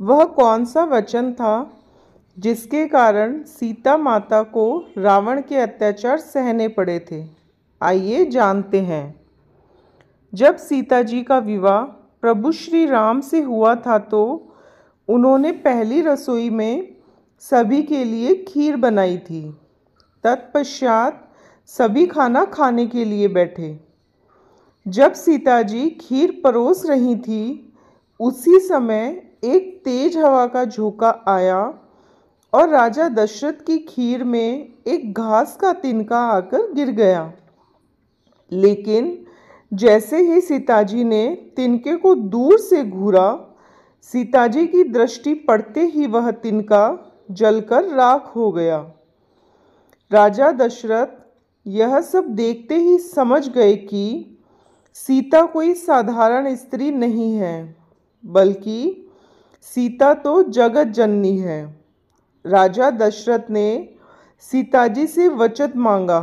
वह कौन सा वचन था जिसके कारण सीता माता को रावण के अत्याचार सहने पड़े थे आइए जानते हैं जब सीता जी का विवाह प्रभु श्री राम से हुआ था तो उन्होंने पहली रसोई में सभी के लिए खीर बनाई थी तत्पश्चात सभी खाना खाने के लिए बैठे जब सीता जी खीर परोस रही थी उसी समय एक तेज हवा का झोंका आया और राजा दशरथ की खीर में एक घास का तिनका आकर गिर गया लेकिन जैसे ही सीताजी ने तिनके को दूर से घूरा सीताजी की दृष्टि पड़ते ही वह तिनका जलकर राख हो गया राजा दशरथ यह सब देखते ही समझ गए कि सीता कोई साधारण स्त्री नहीं है बल्कि सीता तो जगत जननी है राजा दशरथ ने सीता जी से वचन मांगा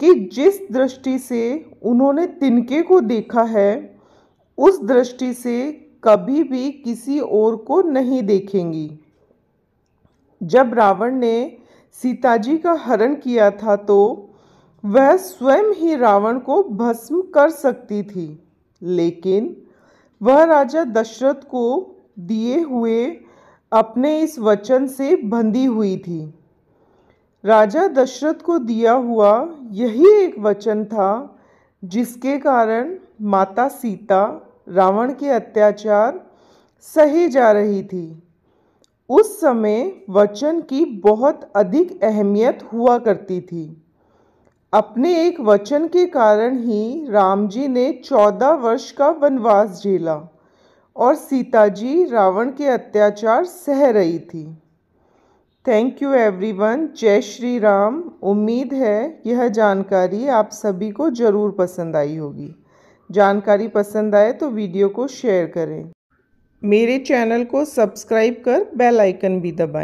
कि जिस दृष्टि से उन्होंने तिनके को देखा है उस दृष्टि से कभी भी किसी और को नहीं देखेंगी जब रावण ने सीता जी का हरण किया था तो वह स्वयं ही रावण को भस्म कर सकती थी लेकिन वह राजा दशरथ को दिए हुए अपने इस वचन से बंधी हुई थी राजा दशरथ को दिया हुआ यही एक वचन था जिसके कारण माता सीता रावण के अत्याचार सही जा रही थी उस समय वचन की बहुत अधिक अहमियत हुआ करती थी अपने एक वचन के कारण ही राम जी ने चौदह वर्ष का वनवास झेला और सीता जी रावण के अत्याचार सह रही थी थैंक यू एवरीवन जय श्री राम उम्मीद है यह जानकारी आप सभी को ज़रूर पसंद आई होगी जानकारी पसंद आए तो वीडियो को शेयर करें मेरे चैनल को सब्सक्राइब कर बेल आइकन भी दबाएं